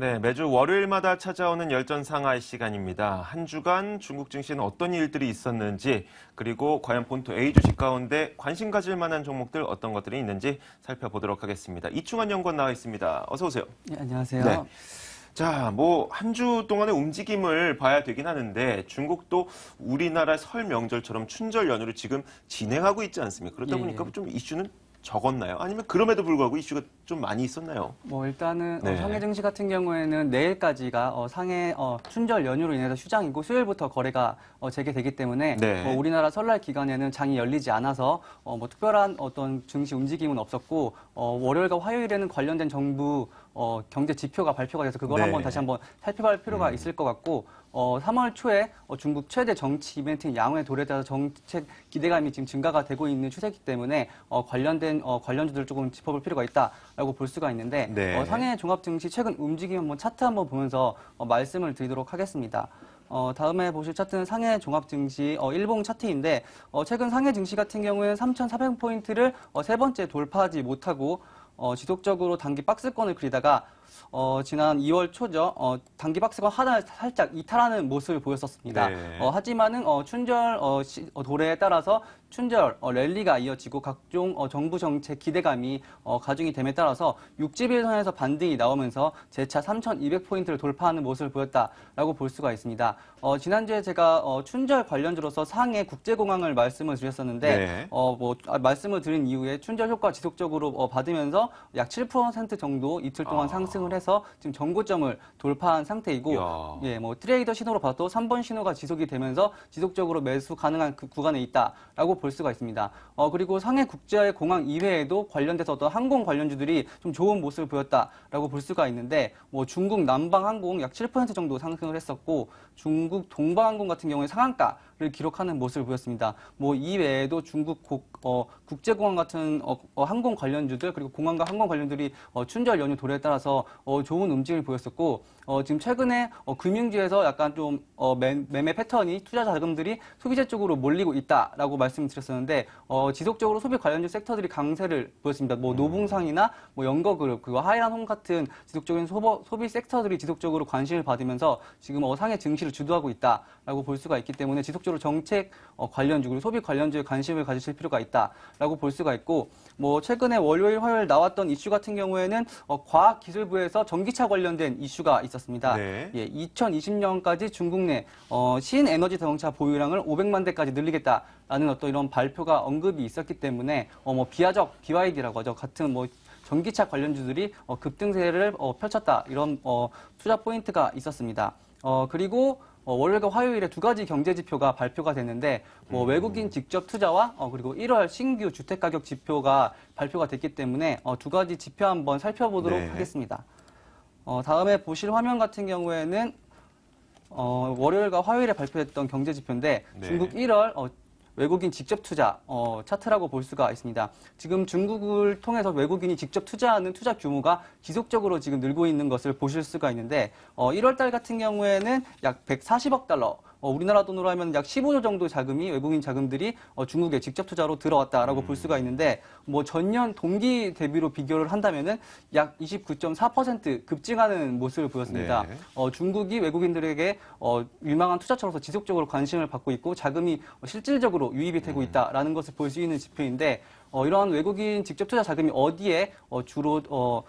네, 매주 월요일마다 찾아오는 열전 상하이 시간입니다. 한 주간 중국 증시는 어떤 일들이 있었는지, 그리고 과연 본토 A 주식 가운데 관심 가질 만한 종목들 어떤 것들이 있는지 살펴보도록 하겠습니다. 이충환 연구원 나와 있습니다. 어서 오세요. 네, 안녕하세요. 네. 자, 뭐 한 주 동안의 움직임을 봐야 되긴 하는데 중국도 우리나라 설 명절처럼 춘절 연휴를 지금 진행하고 있지 않습니까? 그러다 예, 예. 보니까 좀 이슈는 적었나요? 아니면 그럼에도 불구하고 이슈가 좀 많이 있었나요? 뭐 일단은 어, 네. 어, 상해 증시 같은 경우에는 내일까지가 어, 상해 어, 춘절 연휴로 인해서 휴장이고 수요일부터 거래가 어, 재개되기 때문에 네. 어, 우리나라 설날 기간에는 장이 열리지 않아서 어, 뭐 특별한 어떤 증시 움직임은 없었고 어, 월요일과 화요일에는 관련된 정부 어, 경제 지표가 발표가 돼서 그걸 네. 한번 다시 한번 살펴볼 필요가 음. 있을 것 같고 어, 3월 초에 어, 중국 최대 정치 이벤트인 양회 돌에 따라 정책 기대감이 지금 증가가 되고 있는 추세이기 때문에 어, 관련된 어, 관련주들을 조금 짚어볼 필요가 있다라고 볼 수가 있는데 네. 어, 상해 종합증시 최근 움직임 한번 차트 한번 보면서 어, 말씀을 드리도록 하겠습니다. 어, 다음에 보실 차트는 상해 종합증시 어, 일봉 차트인데 어, 최근 상해 증시 같은 경우에는 3,400포인트를 어, 세 번째 돌파하지 못하고 어, 지속적으로 단기 박스권을 그리다가 어, 지난 2월 초죠. 어, 단기 박스권 하단을 살짝 이탈하는 모습을 보였었습니다. 네. 어, 하지만은 어, 춘절 어, 시, 어, 도래에 따라서 춘절 어, 랠리가 이어지고 각종 어, 정부 정책 기대감이 어, 가중이 됨에 따라서 6일선에서 반등이 나오면서 재차 3,200포인트를 돌파하는 모습을 보였다라고 볼 수가 있습니다. 어, 지난주에 제가 어, 춘절 관련주로서 상해 국제공항을 말씀을 드렸었는데 네. 어, 뭐, 아, 말씀을 드린 이후에 춘절 효과 지속적으로 어, 받으면서 약 7% 정도 이틀 동안 아. 상승 상승을 해서 지금 전고점을 돌파한 상태이고 예, 뭐 트레이더 신호로 봐도 3번 신호가 지속이 되면서 지속적으로 매수 가능한 그 구간에 있다라고 볼 수가 있습니다. 어, 그리고 상해 국제의 공항 이외에도 관련돼서 어떤 항공 관련주들이 좀 좋은 모습을 보였다라고 볼 수가 있는데 뭐 중국 남방항공 약 7% 정도 상승을 했었고 중국 동방항공 같은 경우에 상한가 를 기록하는 모습을 보였습니다. 뭐 이외에도 중국 국, 어, 국제공항 같은 어, 어, 항공 관련주들 그리고 공항과 항공 관련들이 어, 춘절 연휴 도래에 따라서 어, 좋은 움직임을 보였었고 어, 지금 최근에 어, 금융주에서 약간 좀 어, 매, 매매 패턴이 투자 자금들이 소비재 쪽으로 몰리고 있다라고 말씀드렸었는데 어, 지속적으로 소비 관련주 섹터들이 강세를 보였습니다. 뭐 음. 노봉상이나 뭐 연거그룹 그리고 하이란홈 같은 지속적인 소보, 소비 섹터들이 지속적으로 관심을 받으면서 지금 어, 상해 증시를 주도하고 있다라고 볼 수가 있기 때문에 지속적으로 별도로 정책 어, 관련주 그리고 소비 관련주에 관심을 가지실 필요가 있다라고 볼 수가 있고 뭐 최근에 월요일 화요일 나왔던 이슈 같은 경우에는 어, 과학기술부에서 전기차 관련된 이슈가 있었습니다. 네. 예, 2020년까지 중국 내 어, 신에너지 자동차 보유량을 500만 대까지 늘리겠다라는 어떤 이런 발표가 언급이 있었기 때문에 뭐 비하적 BYD라고 하죠 같은 뭐 전기차 관련주들이 급등세를 펼쳤다 이런 투자 포인트가 있었습니다. 그리고 어, 월요일과 화요일에 두 가지 경제 지표가 발표가 됐는데 뭐 음. 외국인 직접 투자와 어, 그리고 1월 신규 주택 가격 지표가 발표가 됐기 때문에 어, 두 가지 지표 한번 살펴보도록 네. 하겠습니다. 어, 다음에 보실 화면 같은 경우에는 어, 월요일과 화요일에 발표했던 경제 지표인데 네. 중국 1월 어, 외국인 직접 투자 어, 차트라고 볼 수가 있습니다. 지금 중국을 통해서 외국인이 직접 투자하는 투자 규모가 지속적으로 지금 늘고 있는 것을 보실 수가 있는데 어, 1월 달 같은 경우에는 약 140억 달러 어, 우리나라 돈으로 하면 약 15조 정도 자금이 외국인 자금들이 어, 중국에 직접 투자로 들어왔다라고 음. 볼 수가 있는데 뭐 전년 동기 대비로 비교를 한다면은 약 29.4% 급증하는 모습을 보였습니다. 네. 어, 중국이 외국인들에게 어, 유망한 투자처로서 지속적으로 관심을 받고 있고 자금이 실질적으로 유입이 되고 음. 있다라는 것을 볼 수 있는 지표인데 어, 이러한 외국인 직접 투자 자금이 어디에 어, 주로 어,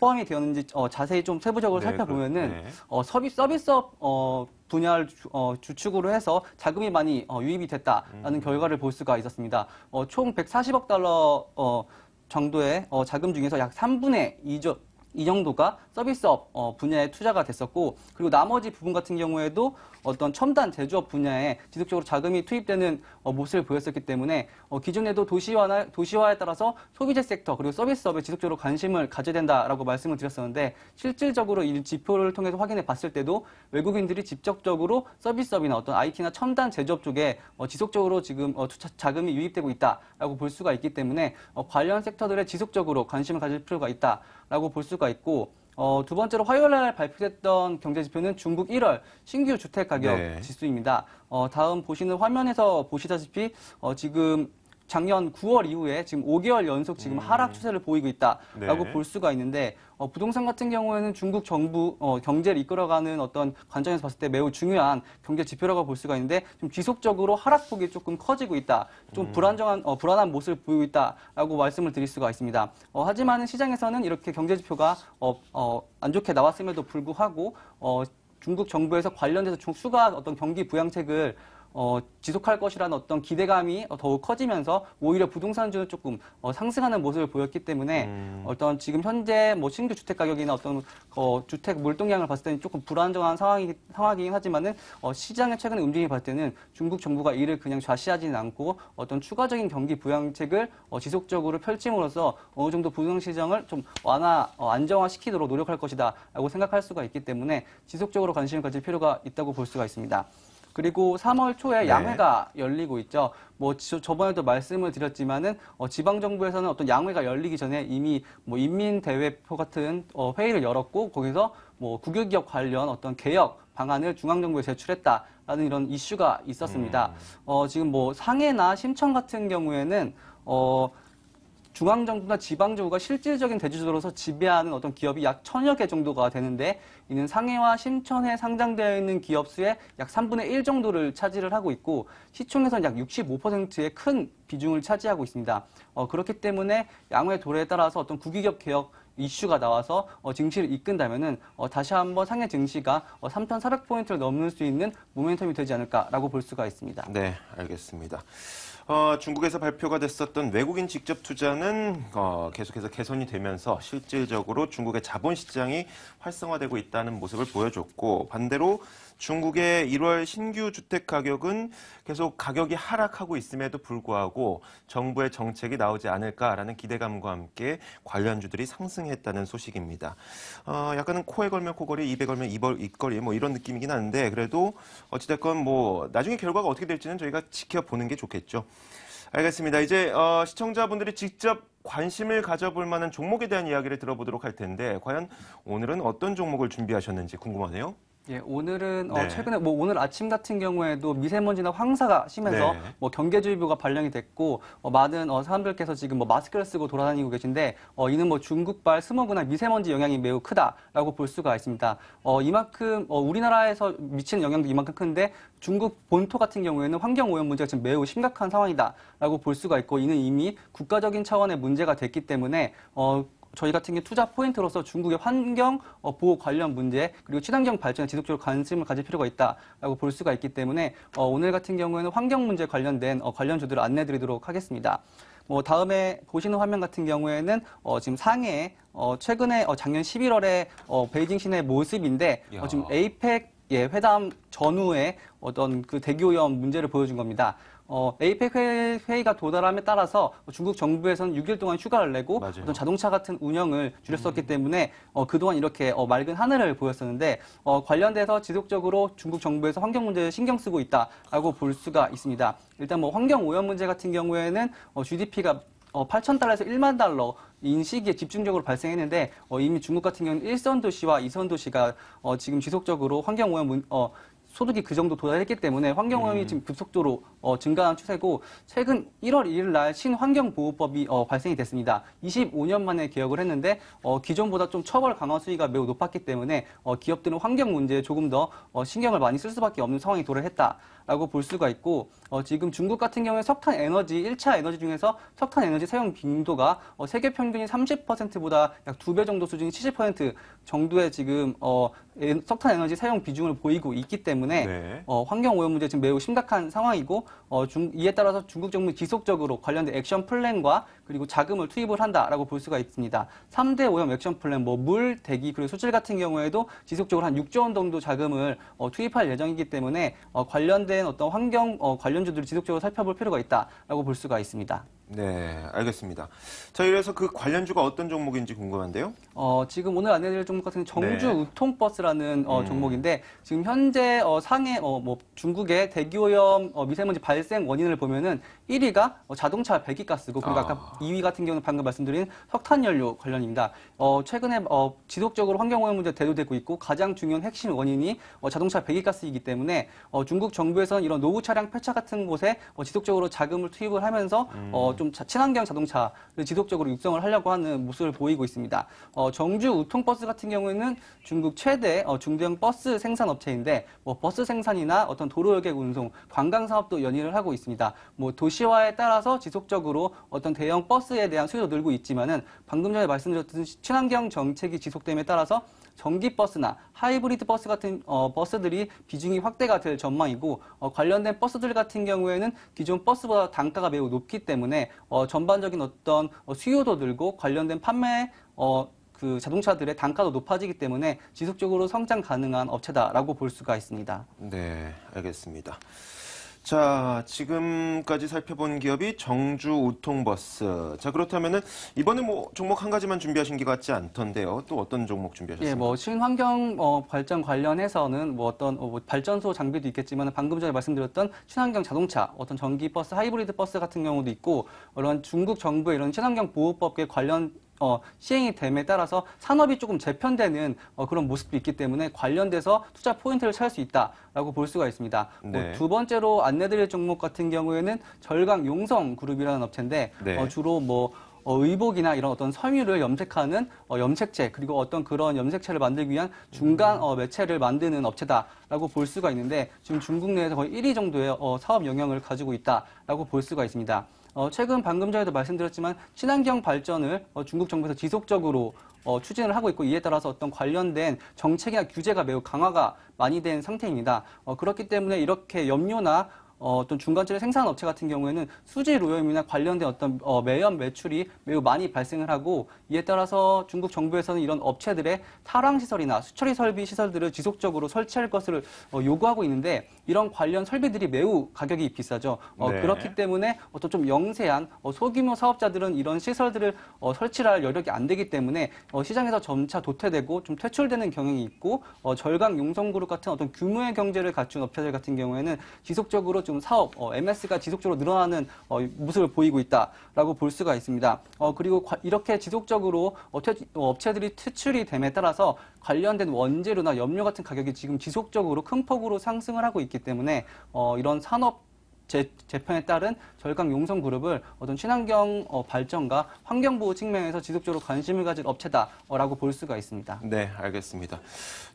포함이 되었는지 어, 자세히 좀 세부적으로 네, 살펴보면은 네. 어, 서비, 서비스업 어, 분야를 주, 어, 축으로 해서 자금이 많이 어, 유입이 됐다라는 음. 결과를 볼 수가 있었습니다. 어, 총 140억 달러 어, 정도의 어, 자금 중에서 약 3분의 2조, 이 정도가 서비스업 어, 분야에 투자가 됐었고 그리고 나머지 부분 같은 경우에도 어떤 첨단 제조업 분야에 지속적으로 자금이 투입되는 어, 모습을 보였었기 때문에 어, 기존에도 도시화나 도시화에 따라서 소비재 섹터 그리고 서비스업에 지속적으로 관심을 가져야 된다라고 말씀을 드렸었는데 실질적으로 이 지표를 통해서 확인해 봤을 때도 외국인들이 직접적으로 서비스업이나 어떤 IT나 첨단 제조업 쪽에 지속적으로 지금 자금이 유입되고 있다라고 볼 수가 있기 때문에 관련 섹터들에 지속적으로 관심을 가질 필요가 있다라고 볼수 수가 있고 어, 두 번째로 화요일 날 발표됐던 경제 지표는 중국 1월 신규 주택 가격 네. 지수입니다. 어, 다음 보시는 화면에서 보시다시피 어, 지금 작년 9월 이후에 지금 5개월 연속 지금 음. 하락 추세를 보이고 있다라고 네. 볼 수가 있는데 어, 부동산 같은 경우에는 중국 정부 어, 경제를 이끌어가는 어떤 관점에서 봤을 때 매우 중요한 경제 지표라고 볼 수가 있는데 좀 지속적으로 하락폭이 조금 커지고 있다. 좀 음. 불안정한 어, 불안한 모습을 보이고 있다라고 말씀을 드릴 수가 있습니다. 어, 하지만 시장에서는 이렇게 경제 지표가 어, 어, 안 좋게 나왔음에도 불구하고 어, 중국 정부에서 관련돼서 수가 어떤 경기 부양책을 어, 지속할 것이라는 어떤 기대감이 더욱 커지면서 오히려 부동산주는 조금 어, 상승하는 모습을 보였기 때문에 음. 어떤 지금 현재 뭐 신규 주택 가격이나 어떤 어, 주택 물동량을 봤을 때는 조금 불안정한 상황이, 상황이긴 하지만은 어, 시장의 최근의 움직임을 봤을 때는 중국 정부가 이를 그냥 좌시하지는 않고 어떤 추가적인 경기 부양책을 어, 지속적으로 펼침으로써 어느 정도 부동 시장을 좀 완화 어, 안정화시키도록 노력할 것이다라고 생각할 수가 있기 때문에 지속적으로 관심을 가질 필요가 있다고 볼 수가 있습니다. 그리고 3월 초에 네. 양회가 열리고 있죠. 뭐 저번에도 말씀을 드렸지만은 어, 지방 정부에서는 어떤 양회가 열리기 전에 이미 뭐 인민 대회표 같은 어, 회의를 열었고 거기서 뭐 국유기업 관련 어떤 개혁 방안을 중앙정부에 제출했다라는 이런 이슈가 있었습니다. 음. 어, 지금 뭐 상해나 심청 같은 경우에는 어, 중앙정부나 지방정부가 실질적인 대주주로서 지배하는 어떤 기업이 약 천여 개 정도가 되는데 이는 상해와 심천에 상장되어 있는 기업 수의 약 3분의 1 정도를 차지를 하고 있고 시총에서는 약 65%의 큰 비중을 차지하고 있습니다. 어, 그렇기 때문에 양호의 도래에 따라서 어떤 국기기업 개혁 이슈가 나와서 어, 증시를 이끈다면은 어, 다시 한번 상해 증시가 어, 3,400포인트를 넘을수 있는 모멘텀이 되지 않을까라고 볼 수가 있습니다. 네, 알겠습니다. 어, 중국에서 발표가 됐었던 외국인 직접 투자는 어, 계속해서 개선이 되면서 실질적으로 중국의 자본 시장이 활성화되고 있다는 모습을 보여줬고 반대로 중국의 1월 신규 주택 가격은 계속 가격이 하락하고 있음에도 불구하고 정부의 정책이 나오지 않을까라는 기대감과 함께 관련주들이 상승했다는 소식입니다. 어, 약간은 코에 걸면 코걸이, 입에 걸면 입을 입걸이 뭐 이런 느낌이긴 한데 그래도 어찌됐건 뭐 나중에 결과가 어떻게 될지는 저희가 지켜보는 게 좋겠죠. 알겠습니다. 이제 어, 시청자분들이 직접 관심을 가져볼 만한 종목에 대한 이야기를 들어보도록 할 텐데 과연 오늘은 어떤 종목을 준비하셨는지 궁금하네요. 예, 오늘은 어, 네. 어, 최근에 뭐 오늘 아침 같은 경우에도 미세먼지나 황사가 심해서 네. 뭐 경계주의보가 발령이 됐고 어, 많은 어, 사람들께서 지금 뭐 마스크를 쓰고 돌아다니고 계신데 어, 이는 뭐 중국발 스모그나 미세먼지 영향이 매우 크다라고 볼 수가 있습니다. 어, 이만큼 어, 우리나라에서 미치는 영향도 이만큼 큰데 중국 본토 같은 경우에는 환경 오염 문제가 지금 매우 심각한 상황이다라고 볼 수가 있고 이는 이미 국가적인 차원의 문제가 됐기 때문에 어, 저희 같은 경우 투자 포인트로서 중국의 환경 어, 보호 관련 문제 그리고 친환경 발전에 지속적으로 관심을 가질 필요가 있다라고 볼 수가 있기 때문에 어, 오늘 같은 경우에는 환경 문제 관련된 어, 관련 주들을 안내드리도록 하겠습니다. 뭐 다음에 보시는 화면 같은 경우에는 어 지금 상해 어 최근에 어 작년 11월에 어 베이징 시내 모습인데 어 지금 에이펙 예, 회담 전후에 어떤 그 대기오염 문제를 보여준 겁니다. 어, APEC 회의가 도달함에 따라서 중국 정부에서는 6일 동안 휴가를 내고 맞아요. 어떤 자동차 같은 운영을 줄였었기 음. 때문에 어, 그동안 이렇게 어, 맑은 하늘을 보였었는데 어, 관련돼서 지속적으로 중국 정부에서 환경 문제에 신경 쓰고 있다라고 볼 수가 있습니다. 일단 뭐 환경 오염 문제 같은 경우에는 어, GDP가 어, 8천 달러에서 1만 달러 인식에 집중적으로 발생했는데 어, 이미 중국 같은 경우는 일선 도시와 이선 도시가 어, 지금 지속적으로 환경 오염 문, 어, 소득이 그 정도 도달했기 때문에 환경오염이 음. 지금 급속도로 어, 증가한 추세고 최근 1월 1일 날 신환경보호법이 어, 발생이 됐습니다. 25년 만에 개혁을 했는데 어, 기존보다 좀 처벌 강화 수위가 매우 높았기 때문에 어, 기업들은 환경 문제에 조금 더 어, 신경을 많이 쓸 수밖에 없는 상황이 도래했다. 라고 볼 수가 있고 어, 지금 중국 같은 경우에 석탄 에너지 1차 에너지 중에서 석탄 에너지 사용 빈도가 어, 세계 평균이 30%보다 약 두 배 정도 수준인 70% 정도의 지금 어, 에, 석탄 에너지 사용 비중을 보이고 있기 때문에 네. 어, 환경 오염 문제 지금 매우 심각한 상황이고 어, 중, 이에 따라서 중국 정부 지속적으로 관련된 액션 플랜과 그리고 자금을 투입을 한다라고 볼 수가 있습니다. 3대 오염 액션 플랜 뭐 물, 대기 그리고 수질 같은 경우에도 지속적으로 한 6조 원 정도 자금을 어, 투입할 예정이기 때문에 어, 관련된 어떤 환경 어, 관련주들을 지속적으로 살펴볼 필요가 있다라고 볼 수가 있습니다. 네, 알겠습니다. 자, 이래서 그 관련주가 어떤 종목인지 궁금한데요. 어, 지금 오늘 안내드릴 종목 같은 정주 네. 우통버스라는 어, 음. 종목인데 지금 현재 어, 상해 어, 뭐 중국의 대기오염 어, 미세먼지 발생 원인을 보면은 1위가 어, 자동차 배기가스고 그리고 아. 까 2위 같은 경우는 방금 말씀드린 석탄 연료 관련입니다. 어, 최근에 어, 지속적으로 환경오염 문제 대두되고 있고 가장 중요한 핵심 원인이 어, 자동차 배기가스이기 때문에 어, 중국 정부에서는 이런 노후 차량 폐차 같은 곳에 어, 지속적으로 자금을 투입을 하면서 어, 음. 어, 좀 친환경 자동차를 지속적으로 육성을 하려고 하는 모습을 보이고 있습니다. 어, 정주 우통버스 같은 경우에는 중국 최대 어, 중대형 버스 생산 업체인데 뭐 버스 생산이나 어떤 도로여객 운송, 관광 사업도 연이를 하고 있습니다. 뭐 도시화에 따라서 지속적으로 어떤 대형 버스에 대한 수요도 늘고 있지만은 방금 전에 말씀드렸듯이 친환경 정책이 지속됨에 따라서 전기버스나 하이브리드 버스 같은 어, 버스들이 비중이 확대가 될 전망이고 어, 관련된 버스들 같은 경우에는 기존 버스보다 단가가 매우 높기 때문에 어, 전반적인 어떤 어, 수요도 늘고 관련된 판매 어, 그 자동차들의 단가도 높아지기 때문에 지속적으로 성장 가능한 업체다라고 볼 수가 있습니다. 네, 알겠습니다. 자, 지금까지 살펴본 기업이 정주 우통버스. 자, 그렇다면은 이번에 뭐 종목 한 가지만 준비하신 게 같지 않던데요. 또 어떤 종목 준비하셨습니까? 예, 뭐 친환경 어, 발전 관련해서는 뭐 어떤 어, 뭐 발전소 장비도 있겠지만 방금 전에 말씀드렸던 친환경 자동차, 어떤 전기 버스, 하이브리드 버스 같은 경우도 있고 이런 중국 정부의 이런 친환경 보호법에 관련 어, 시행이 됨에 따라서 산업이 조금 재편되는 어, 그런 모습도 있기 때문에 관련돼서 투자 포인트를 찾을 수 있다라고 볼 수가 있습니다. 네. 뭐두 번째로 안내드릴 종목 같은 경우에는 절강 용성 그룹이라는 업체인데 네. 어, 주로 뭐 어, 의복이나 이런 어떤 섬유를 염색하는 어, 염색체 그리고 어떤 그런 염색체를 만들기 위한 중간 음. 어, 매체를 만드는 업체다라고 볼 수가 있는데 지금 중국 내에서 거의 1위 정도의 어, 사업 영향을 가지고 있다라고 볼 수가 있습니다. 어, 최근 방금 전에도 말씀드렸지만 친환경 발전을 어, 중국 정부에서 지속적으로 어, 추진을 하고 있고 이에 따라서 어떤 관련된 정책이나 규제가 매우 강화가 많이 된 상태입니다. 어, 그렇기 때문에 이렇게 염료나 어, 어떤 중간재를 생산 업체 같은 경우에는 수질오염이나 관련된 어떤 어, 매연 매출이 매우 많이 발생을 하고 이에 따라서 중국 정부에서는 이런 업체들의 탈항 시설이나 수처리 설비 시설들을 지속적으로 설치할 것을 어, 요구하고 있는데 이런 관련 설비들이 매우 가격이 비싸죠. 어, 네. 그렇기 때문에 어떤 좀 영세한 어, 소규모 사업자들은 이런 시설들을 어, 설치할 여력이 안 되기 때문에 어, 시장에서 점차 도태되고 좀 퇴출되는 경향이 있고 어, 절강 용성그룹 같은 어떤 규모의 경제를 갖춘 업체들 같은 경우에는 지속적으로 좀 사업, 어, MS가 지속적으로 늘어나는 어, 모습을 보이고 있다라고 볼 수가 있습니다. 어, 그리고 과, 이렇게 지속적으로 업체, 업체들이 퇴출이 됨에 따라서 관련된 원재료나 염료 같은 가격이 지금 지속적으로 큰 폭으로 상승을 하고 있기 때문에 어, 이런 산업 재, 재편에 따른 절강 용성 그룹을 어떤 친환경 어, 발전과 환경 보호 측면에서 지속적으로 관심을 가질 업체다라고 볼 수가 있습니다. 네, 알겠습니다.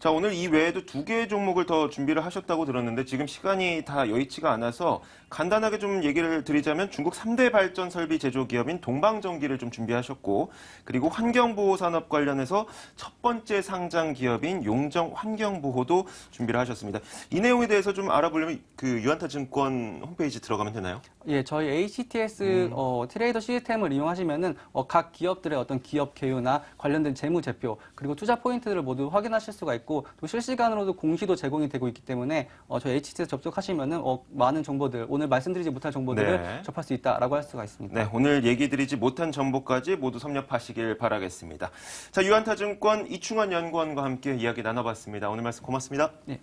자, 오늘 이 외에도 두 개의 종목을 더 준비를 하셨다고 들었는데 지금 시간이 다 여의치가 않아서 간단하게 좀 얘기를 드리자면 중국 3대 발전 설비 제조 기업인 동방전기를 좀 준비하셨고 그리고 환경 보호 산업 관련해서 첫 번째 상장 기업인 용정 환경 보호도 준비를 하셨습니다. 이 내용에 대해서 좀 알아보려면 그 유한타 증권 홈페이지 홈페이지 들어가면 되나요? 예, 저희 HTS 음. 어, 트레이더 시스템을 이용하시면은 어, 각 기업들의 어떤 기업 개요나 관련된 재무제표 그리고 투자 포인트들을 모두 확인하실 수가 있고 또 실시간으로도 공시도 제공이 되고 있기 때문에 어, 저희 HTS 접속하시면은 어, 많은 정보들 오늘 말씀드리지 못할 정보들을 네. 접할 수 있다라고 할 수가 있습니다. 네, 오늘 얘기 드리지 못한 정보까지 모두 섭렵하시길 바라겠습니다. 자, 유한타증권 이충환 연구원과 함께 이야기 나눠봤습니다. 오늘 말씀 고맙습니다. 네,